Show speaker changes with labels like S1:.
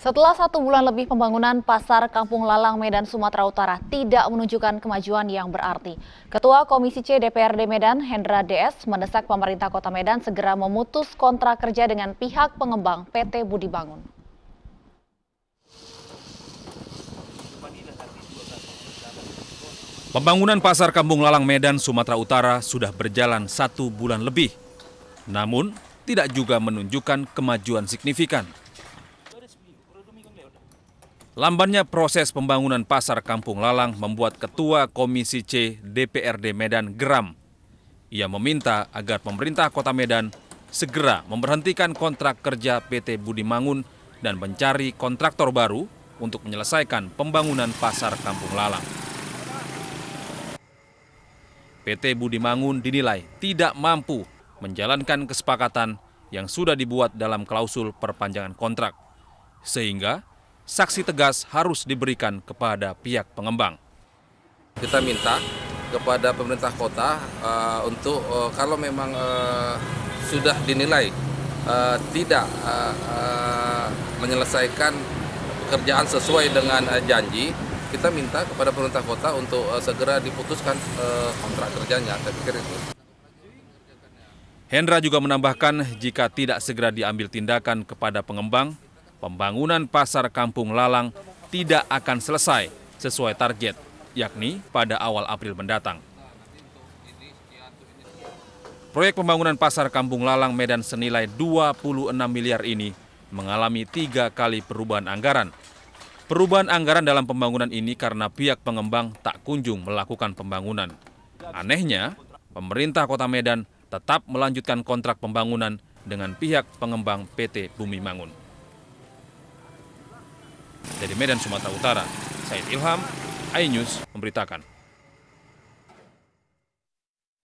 S1: Setelah satu bulan lebih pembangunan Pasar Kampung Lalang Medan Sumatera Utara tidak menunjukkan kemajuan yang berarti. Ketua Komisi C DPRD Medan, Hendra DS, mendesak pemerintah kota Medan segera memutus kontrak kerja dengan pihak pengembang PT Budi Bangun.
S2: Pembangunan Pasar Kampung Lalang Medan Sumatera Utara sudah berjalan satu bulan lebih. Namun, tidak juga menunjukkan kemajuan signifikan. Lambannya proses pembangunan pasar Kampung Lalang membuat Ketua Komisi C DPRD Medan geram. Ia meminta agar pemerintah kota Medan segera memberhentikan kontrak kerja PT Budi Mangun dan mencari kontraktor baru untuk menyelesaikan pembangunan pasar Kampung Lalang. PT Budi Mangun dinilai tidak mampu menjalankan kesepakatan yang sudah dibuat dalam klausul perpanjangan kontrak, sehingga saksi tegas harus diberikan kepada pihak pengembang. Kita minta
S3: kepada pemerintah kota uh, untuk uh,
S2: kalau memang uh,
S3: sudah dinilai uh, tidak uh, uh, menyelesaikan pekerjaan sesuai dengan uh, janji, kita minta kepada pemerintah kota untuk uh,
S2: segera diputuskan uh, kontrak kerjanya. Saya pikir itu. Hendra juga menambahkan jika tidak segera diambil tindakan kepada pengembang, pembangunan pasar Kampung Lalang tidak akan selesai sesuai target, yakni pada awal April mendatang. Proyek pembangunan pasar Kampung Lalang Medan senilai 26 miliar ini mengalami tiga kali perubahan anggaran. Perubahan anggaran dalam pembangunan ini karena pihak pengembang tak kunjung melakukan pembangunan. Anehnya, pemerintah kota Medan tetap melanjutkan kontrak pembangunan dengan pihak pengembang PT Bumi Mangun di Medan, Sumatera Utara. Said Ilham, iNews memberitakan.